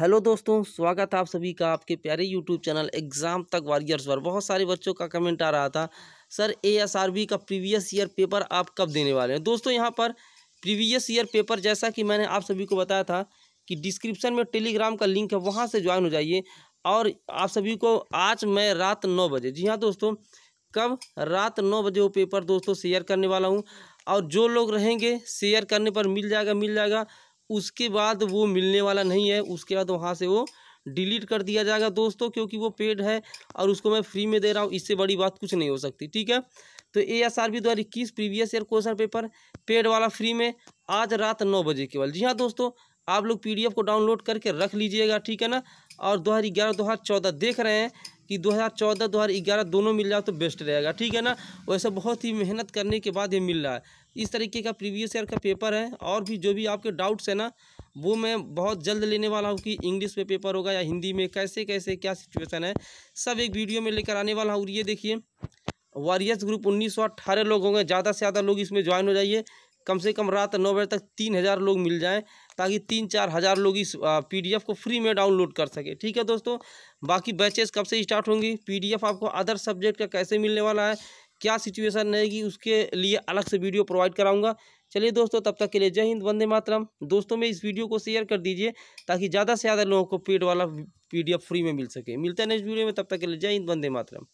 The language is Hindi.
हेलो दोस्तों स्वागत है आप सभी का आपके प्यारे यूट्यूब चैनल एग्ज़ाम तक वॉरियर्स पर बहुत सारे बच्चों का कमेंट आ रहा था सर एएसआरबी का प्रीवियस ईयर पेपर आप कब देने वाले हैं दोस्तों यहां पर प्रीवियस ईयर पेपर जैसा कि मैंने आप सभी को बताया था कि डिस्क्रिप्शन में टेलीग्राम का लिंक है वहाँ से ज्वाइन हो जाइए और आप सभी को आज मैं रात नौ बजे जी हाँ दोस्तों कब रात नौ बजे वो पेपर दोस्तों शेयर करने वाला हूँ और जो लोग रहेंगे शेयर करने पर मिल जाएगा मिल जाएगा उसके बाद वो मिलने वाला नहीं है उसके बाद वहाँ से वो डिलीट कर दिया जाएगा दोस्तों क्योंकि वो पेड है और उसको मैं फ्री में दे रहा हूँ इससे बड़ी बात कुछ नहीं हो सकती ठीक है तो ए एस आर बी दो हज़ार इक्कीस previous year question paper paid वाला फ्री में आज रात नौ बजे केवल जी हाँ दोस्तों आप लोग एफ को डाउनलोड करके रख लीजिएगा ठीक है ना और दो हज़ार ग्यारह दो हज़ार चौदह देख रहे हैं कि 2014 2011 दोनों मिल जाए तो बेस्ट रहेगा ठीक है ना वैसे बहुत ही मेहनत करने के बाद ये मिल रहा है इस तरीके का प्रीवियस ईयर का पेपर है और भी जो भी आपके डाउट्स हैं ना वो मैं बहुत जल्द लेने वाला हूँ कि इंग्लिश में पेपर होगा या हिंदी में कैसे कैसे क्या सिचुएसन है सब एक वीडियो में लेकर आने वाला हूँ और ये देखिए वॉरियर्स ग्रुप उन्नीस सौ अट्ठारह लोग होंगे ज़्यादा से ज़्यादा लोग इसमें ज्वाइन हो जाइए कम से कम रात नौ बजे तक तीन हज़ार लोग मिल जाएं ताकि तीन चार हज़ार लोग इस पीडीएफ को फ्री में डाउनलोड कर सके ठीक है दोस्तों बाकी बैचेस कब से स्टार्ट होंगी पीडीएफ आपको अदर सब्जेक्ट का कैसे मिलने वाला है क्या सिचुएशन रहेगी उसके लिए अलग से वीडियो प्रोवाइड कराऊंगा चलिए दोस्तों तब तक के लिए जय हिंद वंदे मातरम दोस्तों में इस वीडियो को शेयर कर दीजिए ताकि ज़्यादा से ज़्यादा लोगों को पेड वाला पीडीएफ फ्री में मिल सके मिलता है नेक्स्ट वीडियो में तब तक के लिए जय हिंद वंदे मातरम